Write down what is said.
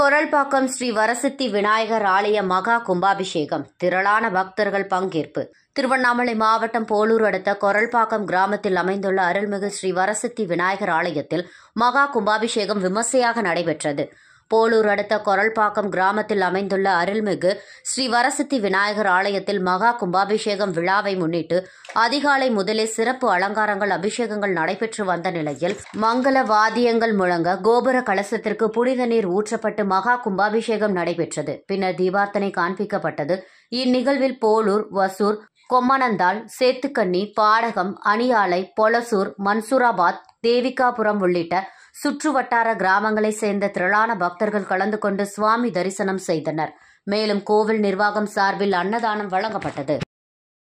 கொரல்பாக்கம் ஸ்ரீ வரசித்தி விநாயகர் ஆலய மகா கும்பாபிஷேகம் திரளான பக்தர்கள் பங்கேற்பு திருவண்ணாமலை மாவட்டம் போலூர் அடுத்த கொரல்பாக்கம் கிராமத்தில் அமைந்துள்ள அருள்மிகு ஸ்ரீ வரசித்தி விநாயகர் ஆலயத்தில் மகா கும்பாபிஷேகம் விமர்சையாக நடைபெற்றது போலூர் அடுத்த கொரல்பாக்கம் கிராமத்தில் அமைந்துள்ள அருள்மிகு ஸ்ரீ விநாயகர் ஆலயத்தில் மகா கும்பாபிஷேகம் விழாவை முன்னிட்டு அதிகாலை முதலே சிறப்பு அலங்காரங்கள் அபிஷேகங்கள் நடைபெற்று வந்த நிலையில் மங்கள வாதியங்கள் முழங்க கோபுர கலசத்திற்கு புனித நீர் ஊற்றப்பட்டு மகா கும்பாபிஷேகம் நடைபெற்றது பின்னர் தீபார்த்தனை காண்பிக்கப்பட்டது இந்நிகழ்வில் போலூர் வசூர் கொம்மனந்தாள் சேத்துக்கண்ணி பாடகம் அணியாலை பொலசூர் மன்சூராபாத் தேவிகாபுரம் உள்ளிட்ட சுற்று வட்டார கிராமங்களைச் சேர்ந்த திரளான பக்தர்கள் கலந்து கொண்டு சுவாமி தரிசனம் செய்தனர் மேலும் கோவில் நிர்வாகம் சார்பில் அன்னதானம் வழங்கப்பட்டது